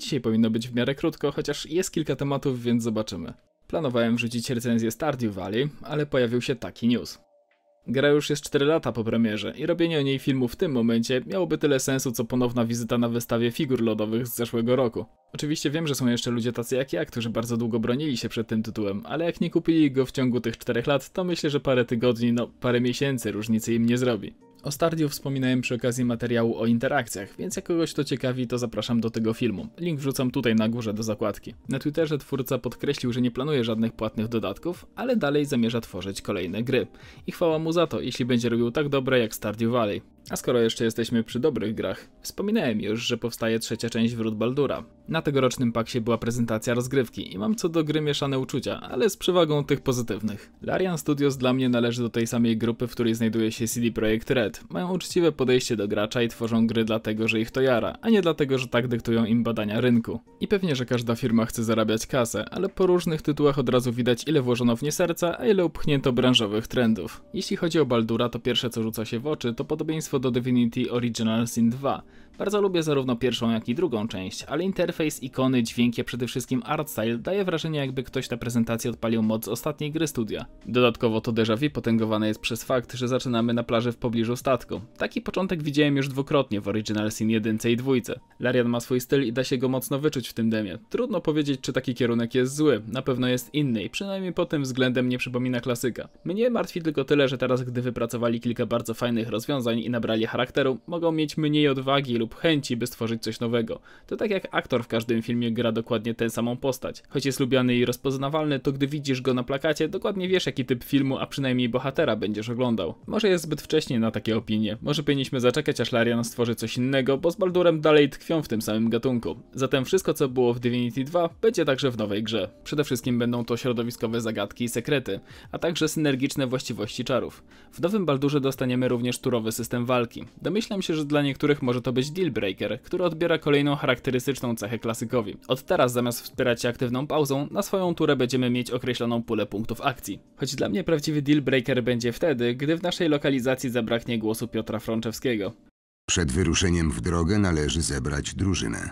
Dzisiaj powinno być w miarę krótko, chociaż jest kilka tematów, więc zobaczymy. Planowałem wrzucić recenzję Stardew Valley, ale pojawił się taki news. Gra już jest 4 lata po premierze i robienie o niej filmu w tym momencie miałoby tyle sensu, co ponowna wizyta na wystawie figur lodowych z zeszłego roku. Oczywiście wiem, że są jeszcze ludzie tacy jak ja, którzy bardzo długo bronili się przed tym tytułem, ale jak nie kupili go w ciągu tych 4 lat, to myślę, że parę tygodni, no parę miesięcy różnicy im nie zrobi. O Stardio wspominałem przy okazji materiału o interakcjach, więc jak kogoś to ciekawi, to zapraszam do tego filmu. Link wrzucam tutaj na górze do zakładki. Na Twitterze twórca podkreślił, że nie planuje żadnych płatnych dodatków, ale dalej zamierza tworzyć kolejne gry. I chwała mu za to, jeśli będzie robił tak dobre jak Stardio Valley. A skoro jeszcze jesteśmy przy dobrych grach, wspominałem już, że powstaje trzecia część Wrót Baldura. Na tegorocznym paksie była prezentacja rozgrywki i mam co do gry mieszane uczucia, ale z przewagą tych pozytywnych. Larian Studios dla mnie należy do tej samej grupy, w której znajduje się CD Projekt Red. Mają uczciwe podejście do gracza i tworzą gry dlatego, że ich to jara, a nie dlatego, że tak dyktują im badania rynku. I pewnie, że każda firma chce zarabiać kasę, ale po różnych tytułach od razu widać ile włożono w nie serca, a ile upchnięto branżowych trendów. Jeśli chodzi o Baldura, to pierwsze co rzuca się w oczy to podobieństwo do Divinity Original Sin 2. Bardzo lubię zarówno pierwszą, jak i drugą część, ale interfejs, ikony, dźwięki, a przede wszystkim art style daje wrażenie jakby ktoś tę prezentację odpalił moc ostatniej gry studia. Dodatkowo to déjà vu potęgowane jest przez fakt, że zaczynamy na plaży w pobliżu statku. Taki początek widziałem już dwukrotnie w Original Sin 1 i 2. Larian ma swój styl i da się go mocno wyczuć w tym demie. Trudno powiedzieć, czy taki kierunek jest zły, na pewno jest inny i przynajmniej pod tym względem nie przypomina klasyka. Mnie martwi tylko tyle, że teraz gdy wypracowali kilka bardzo fajnych rozwiązań i nabrali charakteru, mogą mieć mniej odwagi lub chęci, by stworzyć coś nowego. To tak jak aktor w każdym filmie gra dokładnie tę samą postać. Choć jest lubiany i rozpoznawalny, to gdy widzisz go na plakacie, dokładnie wiesz jaki typ filmu, a przynajmniej bohatera będziesz oglądał. Może jest zbyt wcześnie na takie opinie. Może powinniśmy zaczekać aż Larian stworzy coś innego, bo z Baldurem dalej tkwią w tym samym gatunku. Zatem wszystko co było w Divinity 2 będzie także w nowej grze. Przede wszystkim będą to środowiskowe zagadki i sekrety, a także synergiczne właściwości czarów. W nowym Baldurze dostaniemy również turowy system walki. Domyślam się, że dla niektórych może to być Dealbreaker, który odbiera kolejną charakterystyczną cechę klasykowi. Od teraz zamiast wspierać się aktywną pauzą, na swoją turę będziemy mieć określoną pulę punktów akcji. Choć dla mnie prawdziwy Dealbreaker będzie wtedy, gdy w naszej lokalizacji zabraknie głosu Piotra Frączewskiego. Przed wyruszeniem w drogę należy zebrać drużynę.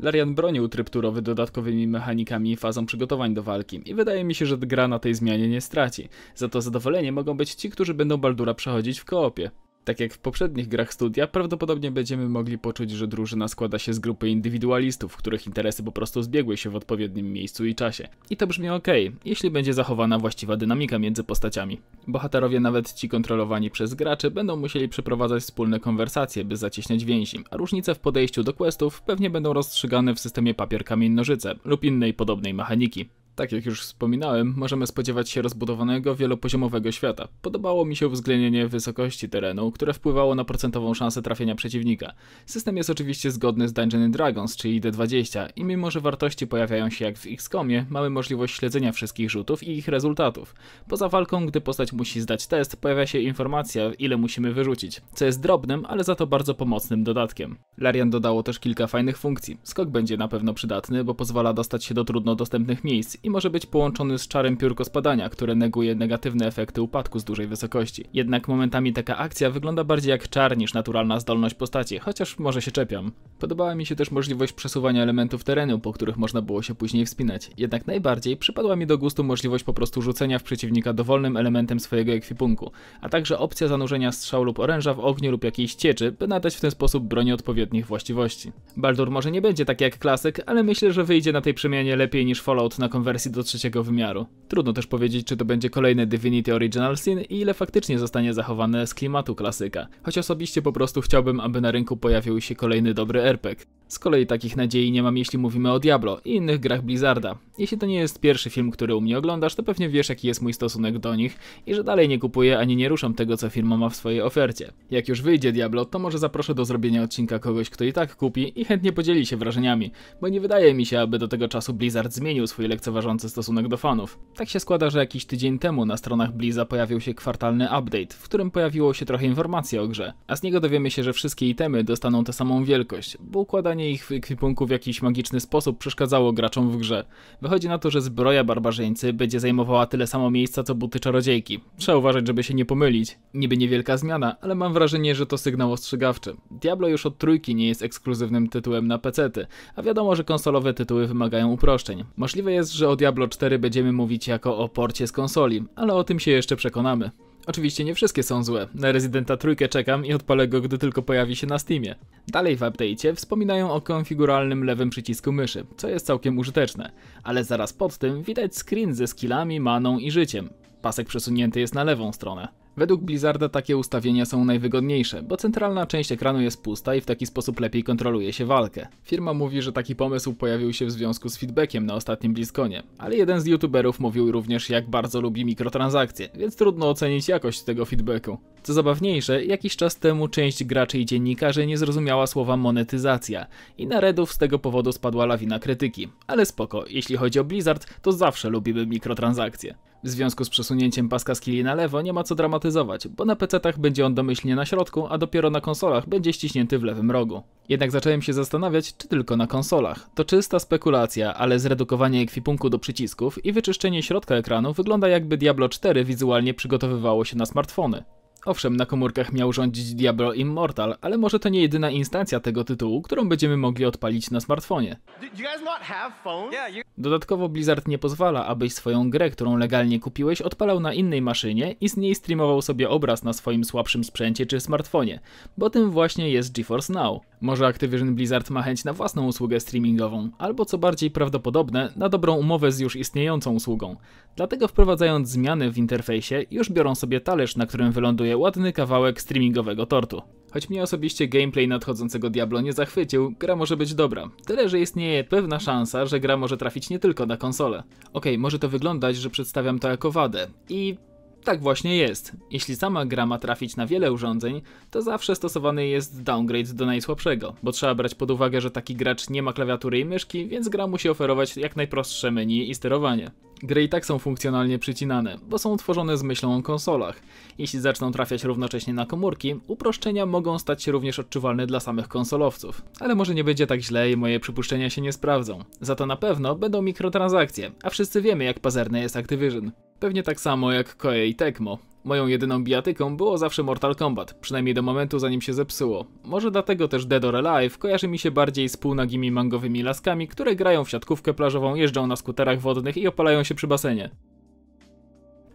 Larian bronił tryb turowy dodatkowymi mechanikami i fazą przygotowań do walki i wydaje mi się, że gra na tej zmianie nie straci. Za to zadowolenie mogą być ci, którzy będą Baldura przechodzić w koopie. Tak jak w poprzednich grach studia, prawdopodobnie będziemy mogli poczuć, że drużyna składa się z grupy indywidualistów, których interesy po prostu zbiegły się w odpowiednim miejscu i czasie. I to brzmi ok, jeśli będzie zachowana właściwa dynamika między postaciami. Bohaterowie, nawet ci kontrolowani przez graczy, będą musieli przeprowadzać wspólne konwersacje, by zacieśniać więzi, a różnice w podejściu do questów pewnie będą rozstrzygane w systemie papier-kamień-nożyce lub innej podobnej mechaniki. Tak jak już wspominałem, możemy spodziewać się rozbudowanego, wielopoziomowego świata. Podobało mi się uwzględnienie wysokości terenu, które wpływało na procentową szansę trafienia przeciwnika. System jest oczywiście zgodny z Dungeons Dragons, czyli D20 i mimo, że wartości pojawiają się jak w XCOMie, mamy możliwość śledzenia wszystkich rzutów i ich rezultatów. Poza walką, gdy postać musi zdać test, pojawia się informacja, ile musimy wyrzucić, co jest drobnym, ale za to bardzo pomocnym dodatkiem. Larian dodało też kilka fajnych funkcji. Skok będzie na pewno przydatny, bo pozwala dostać się do trudno dostępnych miejsc i może być połączony z czarem piórko spadania, które neguje negatywne efekty upadku z dużej wysokości. Jednak momentami taka akcja wygląda bardziej jak czar niż naturalna zdolność postaci, chociaż może się czepiam. Podobała mi się też możliwość przesuwania elementów terenu, po których można było się później wspinać. Jednak najbardziej przypadła mi do gustu możliwość po prostu rzucenia w przeciwnika dowolnym elementem swojego ekwipunku, a także opcja zanurzenia strzał lub oręża w ogniu lub jakiejś cieczy, by nadać w ten sposób broni odpowiednich właściwości. Baldur może nie będzie tak jak klasyk, ale myślę, że wyjdzie na tej przemianie lepiej niż Fallout na konwersji wersji do trzeciego wymiaru. Trudno też powiedzieć, czy to będzie kolejny Divinity Original Sin i ile faktycznie zostanie zachowane z klimatu klasyka, choć osobiście po prostu chciałbym, aby na rynku pojawił się kolejny dobry RPG. Z kolei takich nadziei nie mam jeśli mówimy o Diablo i innych grach Blizzarda. Jeśli to nie jest pierwszy film, który u mnie oglądasz, to pewnie wiesz jaki jest mój stosunek do nich i że dalej nie kupuję ani nie ruszam tego co firma ma w swojej ofercie. Jak już wyjdzie Diablo, to może zaproszę do zrobienia odcinka kogoś, kto i tak kupi i chętnie podzieli się wrażeniami, bo nie wydaje mi się, aby do tego czasu Blizzard zmienił swój lekceważący rażący stosunek do fanów. Tak się składa, że jakiś tydzień temu na stronach Blizzard pojawił się kwartalny update, w którym pojawiło się trochę informacji o grze, a z niego dowiemy się, że wszystkie itemy dostaną tę samą wielkość, bo układanie ich w ekwipunku w jakiś magiczny sposób przeszkadzało graczom w grze. Wychodzi na to, że zbroja barbarzyńcy będzie zajmowała tyle samo miejsca co buty czarodziejki. Trzeba uważać, żeby się nie pomylić. Niby niewielka zmiana, ale mam wrażenie, że to sygnał ostrzegawczy. Diablo już od trójki nie jest ekskluzywnym tytułem na pecety, a wiadomo, że konsolowe tytuły wymagają uproszczeń. Możliwe jest, że o Diablo 4 będziemy mówić jako o porcie z konsoli, ale o tym się jeszcze przekonamy. Oczywiście nie wszystkie są złe. Na Residenta trójkę czekam i odpalę go, gdy tylko pojawi się na Steamie. Dalej w update'cie wspominają o konfiguralnym lewym przycisku myszy, co jest całkiem użyteczne. Ale zaraz pod tym widać screen ze skillami, maną i życiem. Pasek przesunięty jest na lewą stronę. Według Blizzarda takie ustawienia są najwygodniejsze, bo centralna część ekranu jest pusta i w taki sposób lepiej kontroluje się walkę. Firma mówi, że taki pomysł pojawił się w związku z feedbackiem na ostatnim bliskonie. ale jeden z youtuberów mówił również jak bardzo lubi mikrotransakcje, więc trudno ocenić jakość tego feedbacku. Co zabawniejsze, jakiś czas temu część graczy i dziennikarzy nie zrozumiała słowa monetyzacja i na Redów z tego powodu spadła lawina krytyki. Ale spoko, jeśli chodzi o Blizzard, to zawsze lubimy mikrotransakcje. W związku z przesunięciem paska z na lewo nie ma co dramatyzować, bo na PC-tach będzie on domyślnie na środku, a dopiero na konsolach będzie ściśnięty w lewym rogu. Jednak zacząłem się zastanawiać, czy tylko na konsolach. To czysta spekulacja, ale zredukowanie ekwipunku do przycisków i wyczyszczenie środka ekranu wygląda jakby Diablo 4 wizualnie przygotowywało się na smartfony. Owszem, na komórkach miał rządzić Diablo Immortal, ale może to nie jedyna instancja tego tytułu, którą będziemy mogli odpalić na smartfonie. Dodatkowo Blizzard nie pozwala, abyś swoją grę, którą legalnie kupiłeś, odpalał na innej maszynie i z niej streamował sobie obraz na swoim słabszym sprzęcie czy smartfonie, bo tym właśnie jest GeForce Now. Może Activision Blizzard ma chęć na własną usługę streamingową, albo co bardziej prawdopodobne, na dobrą umowę z już istniejącą usługą. Dlatego wprowadzając zmiany w interfejsie, już biorą sobie talerz, na którym wyląduje ładny kawałek streamingowego tortu. Choć mnie osobiście gameplay nadchodzącego Diablo nie zachwycił, gra może być dobra. Tyle, że istnieje pewna szansa, że gra może trafić nie tylko na konsolę. Ok, może to wyglądać, że przedstawiam to jako wadę. I tak właśnie jest. Jeśli sama gra ma trafić na wiele urządzeń, to zawsze stosowany jest downgrade do najsłabszego, bo trzeba brać pod uwagę, że taki gracz nie ma klawiatury i myszki, więc gra musi oferować jak najprostsze menu i sterowanie. Gry i tak są funkcjonalnie przycinane, bo są tworzone z myślą o konsolach. Jeśli zaczną trafiać równocześnie na komórki, uproszczenia mogą stać się również odczuwalne dla samych konsolowców. Ale może nie będzie tak źle i moje przypuszczenia się nie sprawdzą. Za to na pewno będą mikrotransakcje, a wszyscy wiemy jak pazerne jest Activision. Pewnie tak samo jak Koei Tecmo. Moją jedyną bijatyką było zawsze Mortal Kombat, przynajmniej do momentu zanim się zepsuło. Może dlatego też Dead or Alive kojarzy mi się bardziej z półnagimi mangowymi laskami, które grają w siatkówkę plażową, jeżdżą na skuterach wodnych i opalają się przy basenie.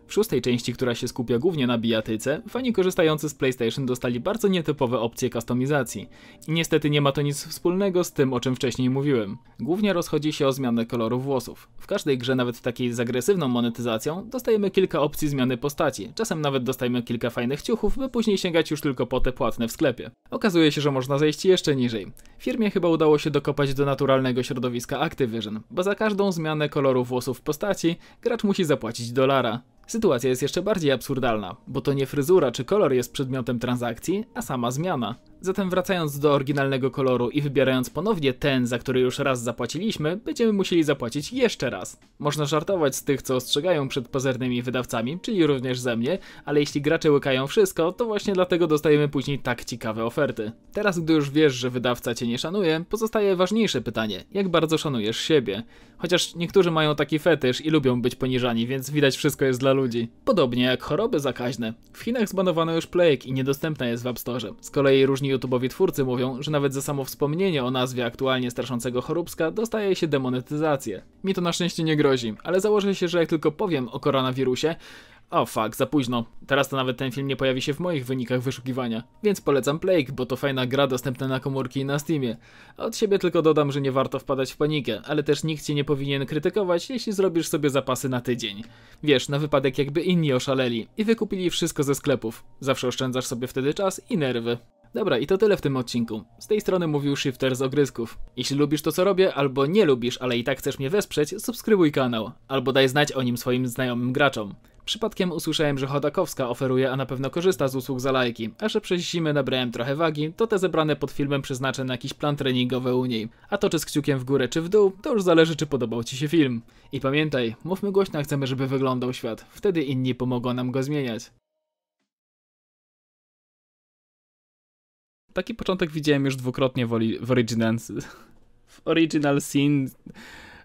W szóstej części, która się skupia głównie na bijatyce, fani korzystający z PlayStation dostali bardzo nietypowe opcje kustomizacji. I niestety nie ma to nic wspólnego z tym, o czym wcześniej mówiłem. Głównie rozchodzi się o zmianę koloru włosów. W każdej grze, nawet w takiej z agresywną monetyzacją, dostajemy kilka opcji zmiany postaci. Czasem nawet dostajemy kilka fajnych ciuchów, by później sięgać już tylko po te płatne w sklepie. Okazuje się, że można zejść jeszcze niżej. Firmie chyba udało się dokopać do naturalnego środowiska Activision, bo za każdą zmianę koloru włosów w postaci gracz musi zapłacić dolara. Sytuacja jest jeszcze bardziej absurdalna, bo to nie fryzura czy kolor jest przedmiotem transakcji, a sama zmiana. Zatem wracając do oryginalnego koloru i wybierając ponownie ten, za który już raz zapłaciliśmy, będziemy musieli zapłacić jeszcze raz. Można żartować z tych, co ostrzegają przed pazernymi wydawcami, czyli również ze mnie, ale jeśli gracze łykają wszystko, to właśnie dlatego dostajemy później tak ciekawe oferty. Teraz, gdy już wiesz, że wydawca cię nie szanuje, pozostaje ważniejsze pytanie, jak bardzo szanujesz siebie? Chociaż niektórzy mają taki fetysz i lubią być poniżani, więc widać wszystko jest dla ludzi. Podobnie jak choroby zakaźne. W Chinach zbanowano już plejek i niedostępna jest w App Store. Z kolei różni YouTubeowi twórcy mówią, że nawet za samo wspomnienie o nazwie aktualnie straszącego choróbska dostaje się demonetyzację. Mi to na szczęście nie grozi, ale założę się, że jak tylko powiem o koronawirusie, o fuck, za późno. Teraz to nawet ten film nie pojawi się w moich wynikach wyszukiwania. Więc polecam Plague, bo to fajna gra dostępna na komórki i na Steamie. Od siebie tylko dodam, że nie warto wpadać w panikę, ale też nikt cię nie powinien krytykować, jeśli zrobisz sobie zapasy na tydzień. Wiesz, na wypadek jakby inni oszaleli i wykupili wszystko ze sklepów. Zawsze oszczędzasz sobie wtedy czas i nerwy. Dobra, i to tyle w tym odcinku. Z tej strony mówił Shifter z Ogryzków. Jeśli lubisz to co robię, albo nie lubisz, ale i tak chcesz mnie wesprzeć, subskrybuj kanał, albo daj znać o nim swoim znajomym graczom. Przypadkiem usłyszałem, że Chodakowska oferuje, a na pewno korzysta z usług za lajki, a że przez zimę nabrałem trochę wagi, to te zebrane pod filmem przeznaczę na jakiś plan treningowy u niej. A to czy z kciukiem w górę czy w dół, to już zależy czy podobał Ci się film. I pamiętaj, mówmy głośno, chcemy żeby wyglądał świat, wtedy inni pomogą nam go zmieniać. taki początek widziałem już dwukrotnie w, w Original w Original scene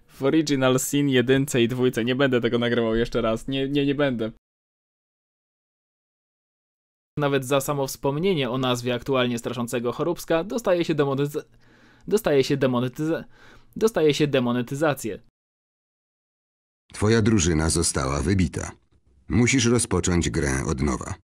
w Original Scene jedynce i dwójce. Nie będę tego nagrywał jeszcze raz. Nie, nie, nie będę. Nawet za samo wspomnienie o nazwie aktualnie straszącego choróbska dostaje się demonetyz... dostaje się demonetyz... dostaje się demonetyzację. Twoja drużyna została wybita. Musisz rozpocząć grę od nowa.